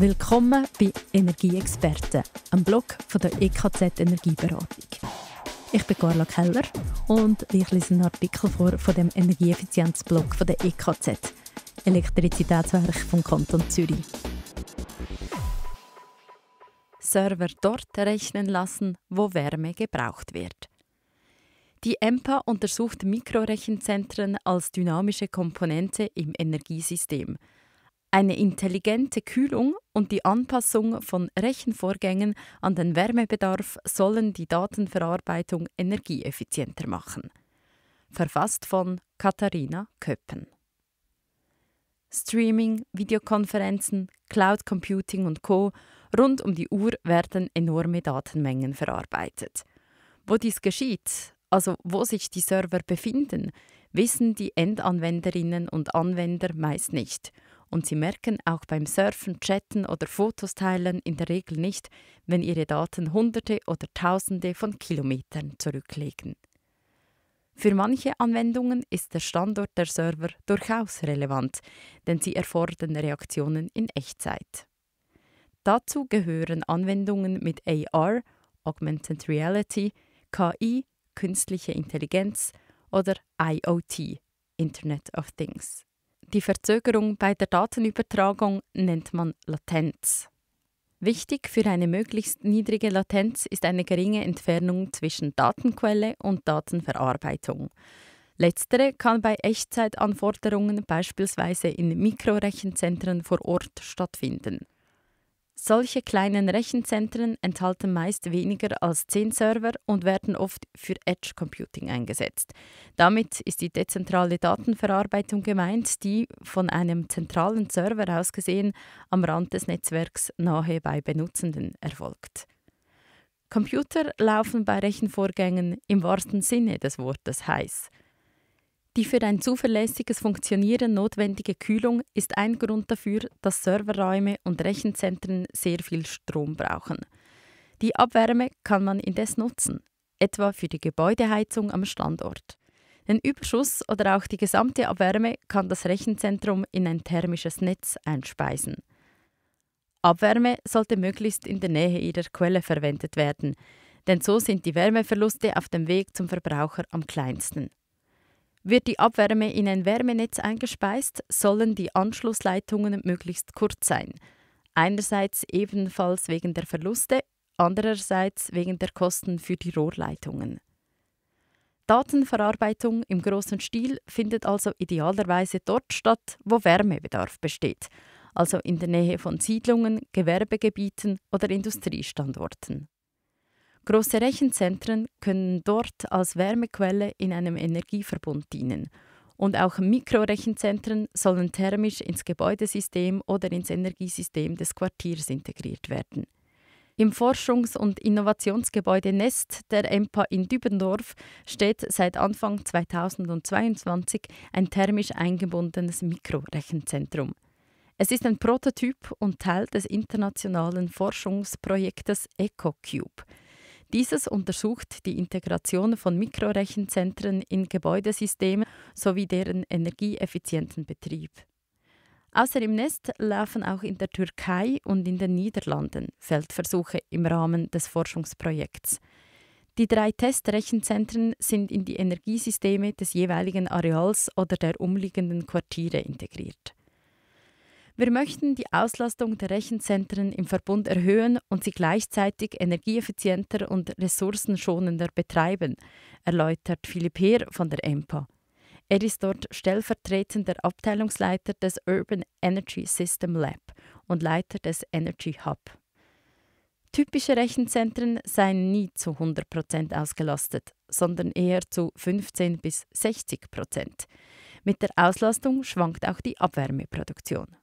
Willkommen bei Energieexperten, einem Blog von der EKZ Energieberatung. Ich bin Carla Keller und ich lese einen Artikel vor von dem Energieeffizienzblog von der EKZ, Elektrizitätswerk vom Kanton Zürich. Server dort rechnen lassen, wo Wärme gebraucht wird. Die EMPA untersucht Mikrorechenzentren als dynamische Komponente im Energiesystem – eine intelligente Kühlung und die Anpassung von Rechenvorgängen an den Wärmebedarf sollen die Datenverarbeitung energieeffizienter machen. Verfasst von Katharina Köppen. Streaming, Videokonferenzen, Cloud Computing und Co. rund um die Uhr werden enorme Datenmengen verarbeitet. Wo dies geschieht, also wo sich die Server befinden, wissen die Endanwenderinnen und Anwender meist nicht – und Sie merken auch beim Surfen, Chatten oder Fotos teilen in der Regel nicht, wenn Ihre Daten Hunderte oder Tausende von Kilometern zurücklegen. Für manche Anwendungen ist der Standort der Server durchaus relevant, denn sie erfordern Reaktionen in Echtzeit. Dazu gehören Anwendungen mit AR, Augmented Reality, KI, künstliche Intelligenz oder IoT, Internet of Things. Die Verzögerung bei der Datenübertragung nennt man Latenz. Wichtig für eine möglichst niedrige Latenz ist eine geringe Entfernung zwischen Datenquelle und Datenverarbeitung. Letztere kann bei Echtzeitanforderungen beispielsweise in Mikrorechenzentren vor Ort stattfinden. Solche kleinen Rechenzentren enthalten meist weniger als zehn Server und werden oft für Edge Computing eingesetzt. Damit ist die dezentrale Datenverarbeitung gemeint, die von einem zentralen Server aus gesehen am Rand des Netzwerks nahe bei Benutzenden erfolgt. Computer laufen bei Rechenvorgängen im wahrsten Sinne des Wortes heiß. Die für ein zuverlässiges Funktionieren notwendige Kühlung ist ein Grund dafür, dass Serverräume und Rechenzentren sehr viel Strom brauchen. Die Abwärme kann man indes nutzen, etwa für die Gebäudeheizung am Standort. Ein Überschuss oder auch die gesamte Abwärme kann das Rechenzentrum in ein thermisches Netz einspeisen. Abwärme sollte möglichst in der Nähe ihrer Quelle verwendet werden, denn so sind die Wärmeverluste auf dem Weg zum Verbraucher am kleinsten. Wird die Abwärme in ein Wärmenetz eingespeist, sollen die Anschlussleitungen möglichst kurz sein. Einerseits ebenfalls wegen der Verluste, andererseits wegen der Kosten für die Rohrleitungen. Datenverarbeitung im großen Stil findet also idealerweise dort statt, wo Wärmebedarf besteht, also in der Nähe von Siedlungen, Gewerbegebieten oder Industriestandorten. Große Rechenzentren können dort als Wärmequelle in einem Energieverbund dienen. Und auch Mikrorechenzentren sollen thermisch ins Gebäudesystem oder ins Energiesystem des Quartiers integriert werden. Im Forschungs- und Innovationsgebäude Nest der EMPA in Dübendorf steht seit Anfang 2022 ein thermisch eingebundenes Mikrorechenzentrum. Es ist ein Prototyp und Teil des internationalen Forschungsprojektes EcoCube – dieses untersucht die Integration von Mikrorechenzentren in Gebäudesysteme sowie deren energieeffizienten Betrieb. Außer im Nest laufen auch in der Türkei und in den Niederlanden Feldversuche im Rahmen des Forschungsprojekts. Die drei Testrechenzentren sind in die Energiesysteme des jeweiligen Areals oder der umliegenden Quartiere integriert. Wir möchten die Auslastung der Rechenzentren im Verbund erhöhen und sie gleichzeitig energieeffizienter und ressourcenschonender betreiben, erläutert Philipp Heer von der EMPA. Er ist dort stellvertretender Abteilungsleiter des Urban Energy System Lab und Leiter des Energy Hub. Typische Rechenzentren seien nie zu 100% ausgelastet, sondern eher zu 15 bis 60%. Mit der Auslastung schwankt auch die Abwärmeproduktion.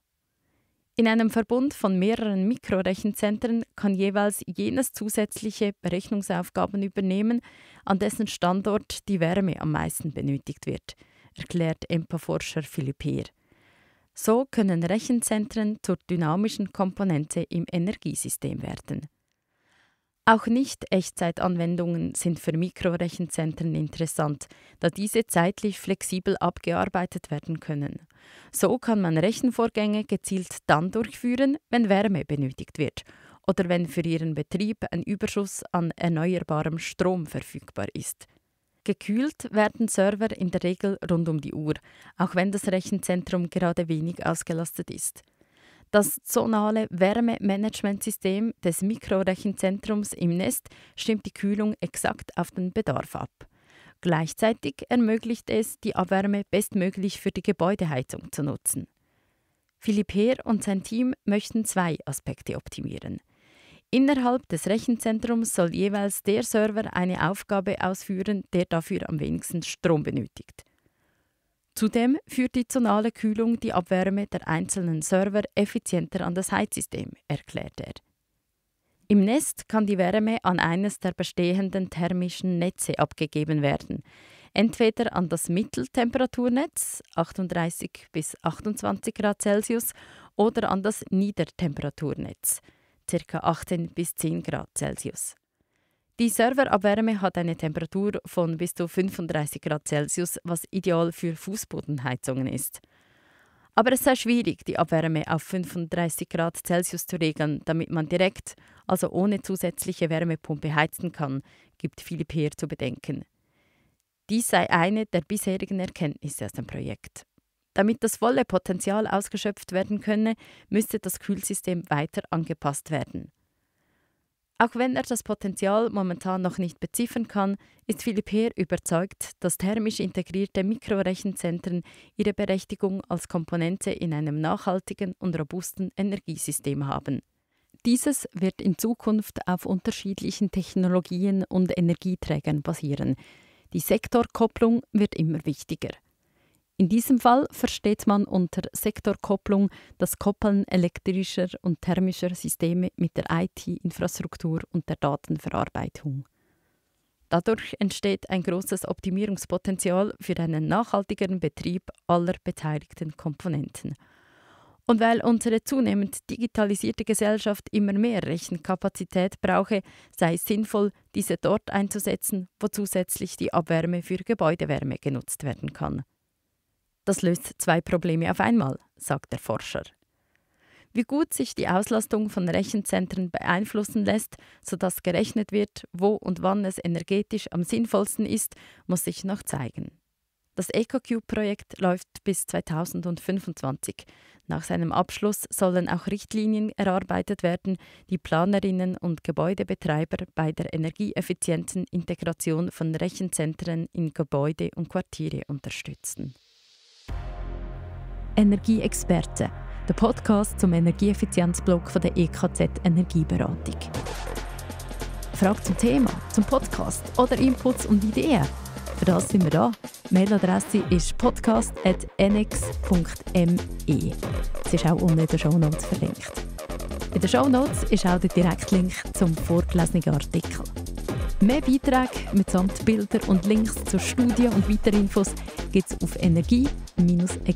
In einem Verbund von mehreren Mikrorechenzentren kann jeweils jenes zusätzliche Berechnungsaufgaben übernehmen, an dessen Standort die Wärme am meisten benötigt wird, erklärt EMPA-Forscher Philipp Heer. So können Rechenzentren zur dynamischen Komponente im Energiesystem werden. Auch Nicht-Echtzeitanwendungen sind für Mikrorechenzentren interessant, da diese zeitlich flexibel abgearbeitet werden können. So kann man Rechenvorgänge gezielt dann durchführen, wenn Wärme benötigt wird oder wenn für ihren Betrieb ein Überschuss an erneuerbarem Strom verfügbar ist. Gekühlt werden Server in der Regel rund um die Uhr, auch wenn das Rechenzentrum gerade wenig ausgelastet ist. Das zonale Wärmemanagementsystem des Mikrorechenzentrums im Nest stimmt die Kühlung exakt auf den Bedarf ab. Gleichzeitig ermöglicht es, die Abwärme bestmöglich für die Gebäudeheizung zu nutzen. Philipp Heer und sein Team möchten zwei Aspekte optimieren. Innerhalb des Rechenzentrums soll jeweils der Server eine Aufgabe ausführen, der dafür am wenigsten Strom benötigt. Zudem führt die zonale Kühlung die Abwärme der einzelnen Server effizienter an das Heizsystem, erklärt er. Im Nest kann die Wärme an eines der bestehenden thermischen Netze abgegeben werden, entweder an das Mitteltemperaturnetz 38 bis 28 Grad Celsius oder an das Niedertemperaturnetz ca. 18 bis 10 Grad Celsius. Die Serverabwärme hat eine Temperatur von bis zu 35 Grad Celsius, was ideal für Fußbodenheizungen ist. Aber es sei schwierig, die Abwärme auf 35 Grad Celsius zu regeln, damit man direkt, also ohne zusätzliche Wärmepumpe heizen kann, gibt Philipp Heer zu bedenken. Dies sei eine der bisherigen Erkenntnisse aus dem Projekt. Damit das volle Potenzial ausgeschöpft werden könne, müsste das Kühlsystem weiter angepasst werden. Auch wenn er das Potenzial momentan noch nicht beziffern kann, ist Philipp Heer überzeugt, dass thermisch integrierte Mikrorechenzentren ihre Berechtigung als Komponente in einem nachhaltigen und robusten Energiesystem haben. Dieses wird in Zukunft auf unterschiedlichen Technologien und Energieträgern basieren. Die Sektorkopplung wird immer wichtiger. In diesem Fall versteht man unter Sektorkopplung das Koppeln elektrischer und thermischer Systeme mit der IT-Infrastruktur und der Datenverarbeitung. Dadurch entsteht ein großes Optimierungspotenzial für einen nachhaltigeren Betrieb aller beteiligten Komponenten. Und weil unsere zunehmend digitalisierte Gesellschaft immer mehr Rechenkapazität brauche, sei es sinnvoll, diese dort einzusetzen, wo zusätzlich die Abwärme für Gebäudewärme genutzt werden kann. Das löst zwei Probleme auf einmal, sagt der Forscher. Wie gut sich die Auslastung von Rechenzentren beeinflussen lässt, sodass gerechnet wird, wo und wann es energetisch am sinnvollsten ist, muss sich noch zeigen. Das EcoCube-Projekt läuft bis 2025. Nach seinem Abschluss sollen auch Richtlinien erarbeitet werden, die Planerinnen und Gebäudebetreiber bei der energieeffizienten Integration von Rechenzentren in Gebäude und Quartiere unterstützen. Energieexperten, der Podcast zum Energieeffizienzblock der EKZ Energieberatung. Fragen zum Thema, zum Podcast oder Inputs und Ideen? Für das sind wir da. Mailadresse ist podcast.nx.me. Es ist auch unten in den Show Notes verlinkt. In den Show Notes ist auch der Direktlink zum vorgelesenen Artikel. Mehr Beiträge mitsamt Bilder und Links zur Studie und weiteren Infos gibt es auf energie-experten.ch.